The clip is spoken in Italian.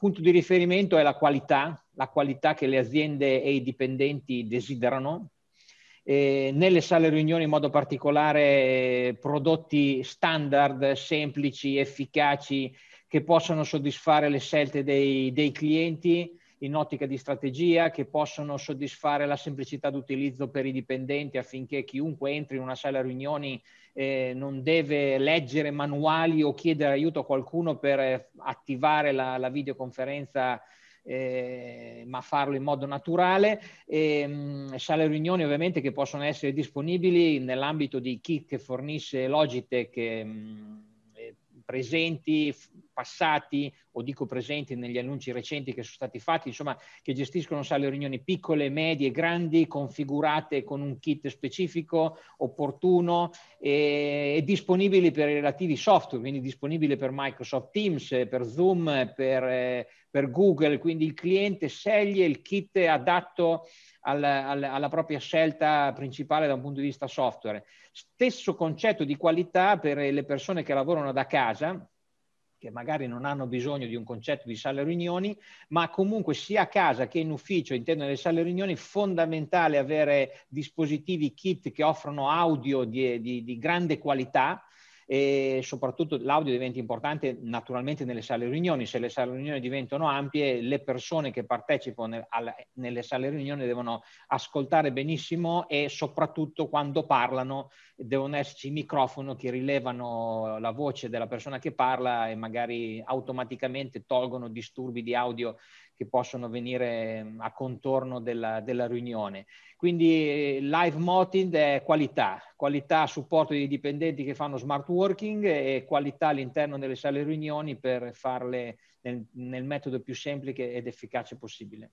punto di riferimento è la qualità, la qualità che le aziende e i dipendenti desiderano. Eh, nelle sale riunioni in modo particolare eh, prodotti standard, semplici, efficaci, che possano soddisfare le scelte dei, dei clienti in ottica di strategia, che possono soddisfare la semplicità d'utilizzo per i dipendenti affinché chiunque entri in una sala riunioni eh, non deve leggere manuali o chiedere aiuto a qualcuno per eh, attivare la, la videoconferenza eh, ma farlo in modo naturale. E, ehm, sale riunioni ovviamente che possono essere disponibili nell'ambito di chi che fornisce Logitech. Mh, mm, eh, presenti, passati o dico presenti negli annunci recenti che sono stati fatti, insomma, che gestiscono sale riunioni piccole, medie, grandi, configurate con un kit specifico, opportuno e, e disponibili per i relativi software, quindi disponibili per Microsoft Teams, per Zoom, per, per Google, quindi il cliente sceglie il kit adatto alla, alla, alla, propria scelta principale da un punto di vista software. Stesso concetto di qualità per le persone che lavorano da casa, che magari non hanno bisogno di un concetto di sale riunioni, ma comunque sia a casa che in ufficio, intendo delle sale riunioni, è fondamentale avere dispositivi, kit che offrono audio di, di, di grande qualità, e soprattutto l'audio diventa importante naturalmente nelle sale riunioni, se le sale riunioni diventano ampie le persone che partecipano nelle sale riunioni devono ascoltare benissimo e soprattutto quando parlano devono esserci microfoni che rilevano la voce della persona che parla e magari automaticamente tolgono disturbi di audio che possono venire a contorno della, della riunione. Quindi eh, live moting è qualità, qualità a supporto dei dipendenti che fanno smart working e qualità all'interno delle sale riunioni per farle nel, nel metodo più semplice ed efficace possibile.